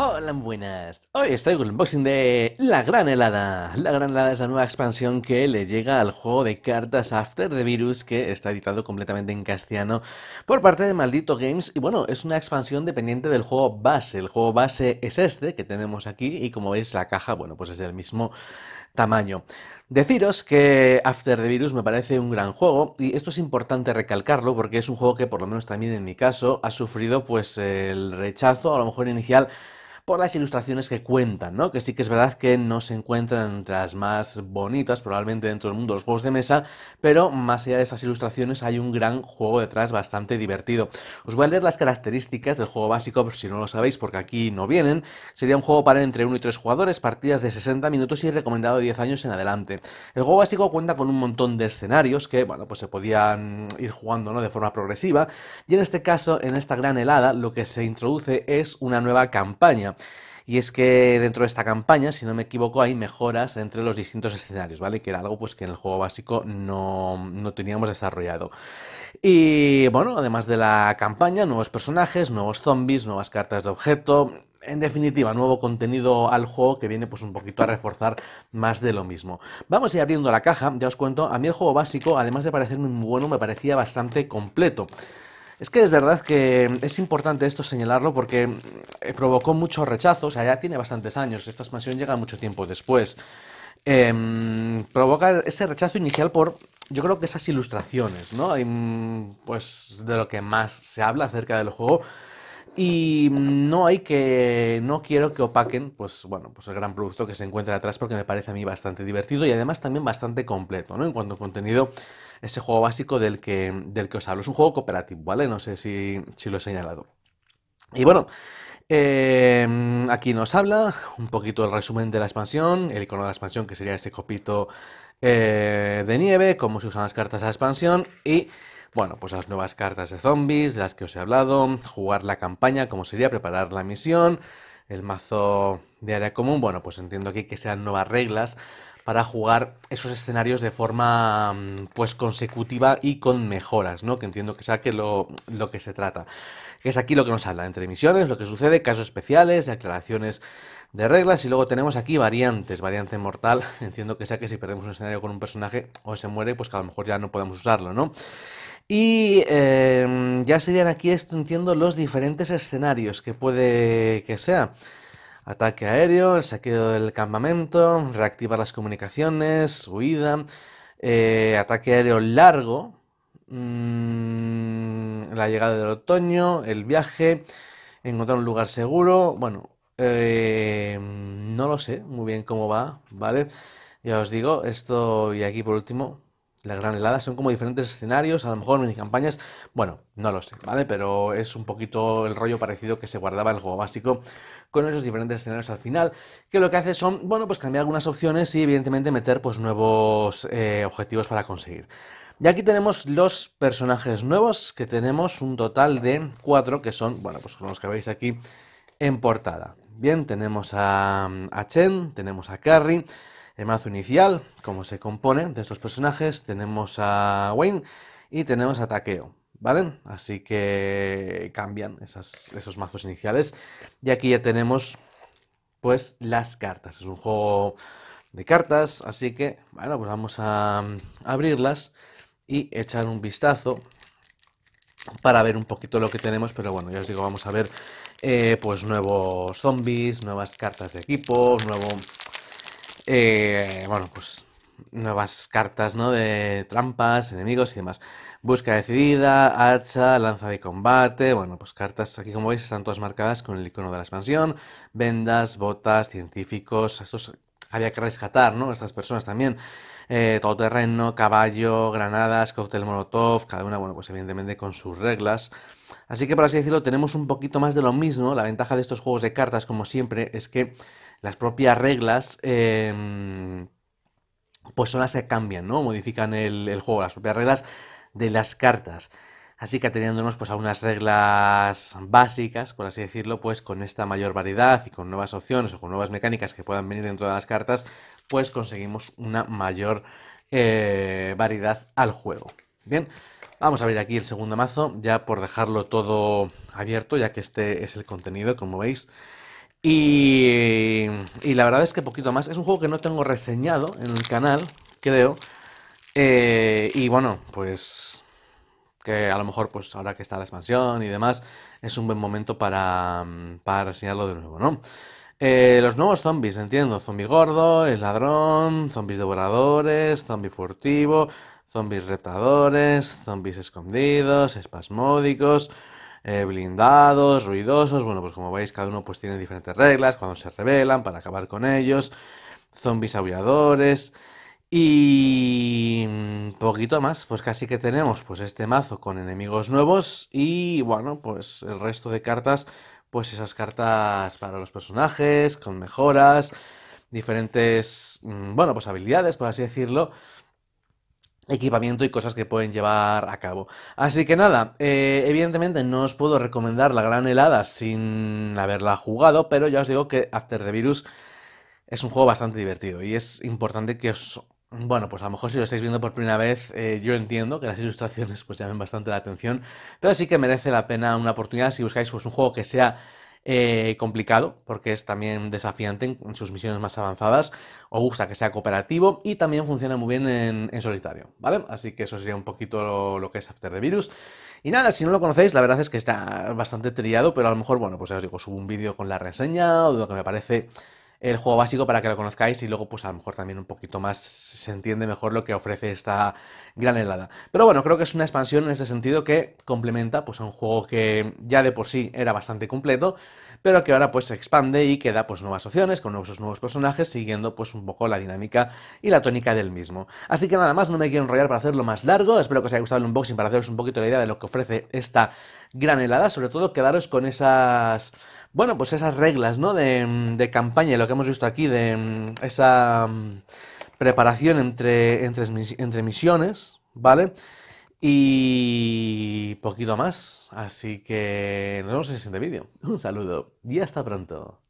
Hola, buenas. Hoy estoy con el unboxing de La Gran Helada. La Gran Helada es la nueva expansión que le llega al juego de cartas After the Virus que está editado completamente en castellano por parte de Maldito Games. Y bueno, es una expansión dependiente del juego base. El juego base es este que tenemos aquí y como veis la caja, bueno, pues es del mismo tamaño. Deciros que After the Virus me parece un gran juego y esto es importante recalcarlo porque es un juego que por lo menos también en mi caso ha sufrido pues el rechazo a lo mejor inicial por las ilustraciones que cuentan, ¿no? Que sí que es verdad que no se encuentran entre las más bonitas, probablemente dentro del mundo de los juegos de mesa, pero más allá de esas ilustraciones hay un gran juego detrás bastante divertido. Os voy a leer las características del juego básico, por si no lo sabéis, porque aquí no vienen. Sería un juego para entre 1 y 3 jugadores, partidas de 60 minutos y recomendado 10 años en adelante. El juego básico cuenta con un montón de escenarios que, bueno, pues se podían ir jugando, ¿no? De forma progresiva, y en este caso, en esta gran helada, lo que se introduce es una nueva campaña. Y es que dentro de esta campaña, si no me equivoco, hay mejoras entre los distintos escenarios, ¿vale? Que era algo pues que en el juego básico no, teníamos desarrollado. Y bueno, además de la campaña, nuevos personajes, nuevos zombies, nuevas cartas de objeto, en definitiva, nuevo contenido al juego que viene pues un poquito a reforzar más de lo mismo. Vamos a ir abriendo la caja, ya os cuento, a mí el juego básico, además de parecerme muy bueno, me parecía bastante completo. Es que es verdad que es importante esto señalarlo porque eh, provocó muchos rechazos, o sea, ya tiene bastantes años, esta expansión llega mucho tiempo después. Em, provoca ese rechazo inicial por, yo creo que esas ilustraciones, ¿no? Em, pues de lo que más se habla acerca del juego, y mm, no hay que, no quiero que opaquen, pues bueno, pues el gran producto que se encuentra atrás porque me parece a mí bastante divertido y además también bastante completo, ¿no? En cuanto a contenido, ese juego básico del que, del que os hablo es un juego cooperativo, ¿vale? No sé si, si lo he señalado. Y bueno, em, aquí nos habla un poquito el resumen de la expansión, el icono de la expansión que sería ese copito eh, de nieve, cómo se usan las cartas de la expansión y bueno, pues las nuevas cartas de zombies, de las que os he hablado, jugar la campaña, cómo sería, preparar la misión, el mazo de área común, bueno, pues entiendo aquí que sean nuevas reglas para jugar esos escenarios de forma mm, pues consecutiva y con mejoras, ¿no? Que entiendo que sea que lo, que se trata. Que es aquí lo que nos habla, entre misiones, lo que sucede, casos especiales, aclaraciones de reglas y luego tenemos aquí variantes, variante mortal, entiendo que sea que si perdemos un escenario con un personaje o se muere, pues que a lo mejor ya no podemos usarlo, ¿no? Y em, ya serían aquí, esto entiendo, los diferentes escenarios que puede que sea. Ataque aéreo, el saqueo del campamento, reactivar las comunicaciones, huida, eh, ataque aéreo largo, mm, la llegada del otoño, el viaje, encontrar un lugar seguro, bueno, em, no lo sé muy bien cómo va, ¿vale? Ya os digo, esto y aquí por último, la gran helada son como diferentes escenarios, a lo mejor mini campañas, bueno, no lo sé, ¿vale? Pero es un poquito el rollo parecido que se guardaba el juego básico con esos diferentes escenarios al final, que lo que hace son, bueno, pues cambiar algunas opciones y evidentemente meter pues nuevos eh, objetivos para conseguir. Y aquí tenemos los personajes nuevos, que tenemos un total de cuatro, que son, bueno, pues los que veis aquí en portada. Bien, tenemos a Chen, tenemos a Carrie el mazo inicial, cómo se compone de estos personajes, tenemos a Wayne y tenemos a Takeo. ¿Vale? Así que cambian esos mazos iniciales. Y aquí ya tenemos, pues, las cartas. Es un juego de cartas, así que, bueno, pues vamos a abrirlas y echar un vistazo para ver un poquito lo que tenemos, pero bueno, ya os digo, vamos a ver eh, pues nuevos zombies, nuevas cartas de equipo, nuevo, eh, bueno, pues nuevas cartas, ¿no? De trampas, enemigos y demás. Busca decidida, hacha, lanza de combate. Bueno, pues cartas aquí, como veis, están todas marcadas con el icono de la expansión. Vendas, botas, científicos. Estos había que rescatar, ¿no? Estas personas también. Eh, Todo terreno, caballo, granadas, cóctel molotov. Cada una, bueno, pues evidentemente con sus reglas. Así que, por así decirlo, tenemos un poquito más de lo mismo. La ventaja de estos juegos de cartas, como siempre, es que las propias reglas em, pues son las que cambian, ¿no? Modifican el, juego, las propias reglas de las cartas. Así que ateniéndonos pues a unas reglas básicas, por así decirlo, pues con esta mayor variedad y con nuevas opciones o con nuevas mecánicas que puedan venir dentro de las cartas, pues conseguimos una mayor eh, variedad al juego. Bien, vamos a abrir aquí el segundo mazo, ya por dejarlo todo abierto, ya que este es el contenido, como veis. Y, la verdad es que poquito más. Es un juego que no tengo reseñado en el canal, creo. Eh, y bueno, pues que a lo mejor pues ahora que está la expansión y demás, es un buen momento para, mm, para reseñarlo de nuevo, ¿no? Eh, los nuevos zombies, entiendo. Zombie gordo, el ladrón, zombies devoradores, zombie furtivo, zombies retadores, zombies escondidos, espasmódicos... Eh, blindados, ruidosos. Bueno, pues como veis, cada uno pues tiene diferentes reglas cuando se rebelan para acabar con ellos. Zombies aulladores. Y mm, poquito más, pues casi que tenemos pues este mazo con enemigos nuevos y bueno, pues el resto de cartas, pues esas cartas para los personajes, con mejoras, diferentes, mm, bueno, pues habilidades, por así decirlo, equipamiento y cosas que pueden llevar a cabo. Así que nada, eh, evidentemente no os puedo recomendar la gran helada sin haberla jugado, pero ya os digo que After the Virus es un juego bastante divertido y es importante que os... Bueno, pues a lo mejor si lo estáis viendo por primera vez, eh, yo entiendo que las ilustraciones pues llamen bastante la atención, pero sí que merece la pena una oportunidad si buscáis pues un juego que sea eh, complicado, porque es también desafiante en sus misiones más avanzadas. Os gusta que sea cooperativo y también funciona muy bien en, solitario, ¿vale? Así que eso sería un poquito lo, que es After the Virus. Y nada, si no lo conocéis, la verdad es que está bastante trillado, pero a lo mejor, bueno, pues ya os digo, subo un vídeo con la reseña o lo que me parece el juego básico para que lo conozcáis y luego pues a lo mejor también un poquito más se entiende mejor lo que ofrece esta gran helada. Pero bueno, creo que es una expansión en ese sentido que complementa pues a un juego que ya de por sí era bastante completo, pero que ahora pues se expande y queda, pues nuevas opciones con nuevos, nuevos personajes siguiendo pues un poco la dinámica y la tónica del mismo. Así que nada más, no me quiero enrollar para hacerlo más largo, espero que os haya gustado el unboxing para haceros un poquito la idea de lo que ofrece esta gran helada, sobre todo quedaros con esas bueno, pues esas reglas, ¿no? De, de campaña, lo que hemos visto aquí, de mm, esa mm, preparación entre, entre, entre misiones, ¿vale? Y poquito más. Así que nos vemos en el siguiente vídeo. Un saludo y hasta pronto.